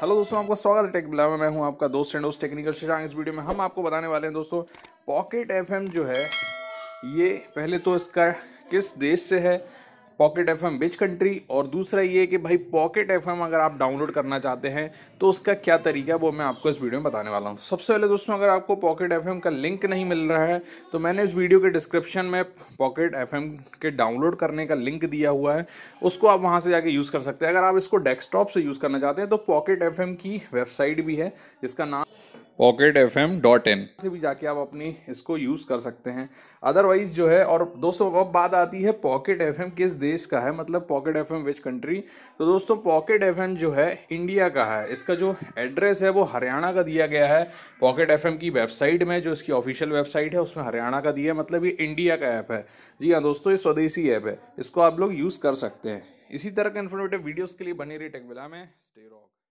hello दोस्तों आपका स्वागत है टेक बिला में मैं हूं आपका दोस्त एंड दोस्त टेक्निकल शशांक इस वीडियो में हम आपको बताने वाले हैं दोस्तों पॉकेट एफएम जो है ये पहले तो इसका किस देश से है पॉकेट एफ विच कंट्री और दूसरा ये कि भाई पॉकेट एफ अगर आप डाउनलोड करना चाहते हैं तो उसका क्या तरीका है वो मैं आपको इस वीडियो में बताने वाला हूँ सबसे पहले दोस्तों अगर आपको पॉकेट एफ का लिंक नहीं मिल रहा है तो मैंने इस वीडियो के डिस्क्रिप्शन में पॉकेट एफ के डाउनलोड करने का लिंक दिया हुआ है उसको आप वहाँ से जाके यूज़ कर सकते हैं अगर आप इसको डेस्कटॉप से यूज़ करना चाहते हैं तो पॉकेट एफ की वेबसाइट भी है जिसका नाम pocket F M dot in से भी जाके आप अपनी इसको यूज़ कर सकते हैं अदरवाइज़ जो है और दोस्तों अब बात आती है पॉकेट एफ एम किस देश का है मतलब पॉकेट एफएम एम कंट्री तो दोस्तों पॉकेट एफएम जो है इंडिया का है इसका जो एड्रेस है वो हरियाणा का दिया गया है पॉकेट एफएम की वेबसाइट में जो इसकी ऑफिशियल वेबसाइट है उसमें हरियाणा का दिया है मतलब ये इंडिया का ऐप है जी हाँ दोस्तों ये स्वदेशी ऐप है इसको आप लोग यूज़ कर सकते हैं इसी तरह के इन्फॉर्मेटिव वीडियोज़ के लिए बनी रही टेकविला में स्टे रॉक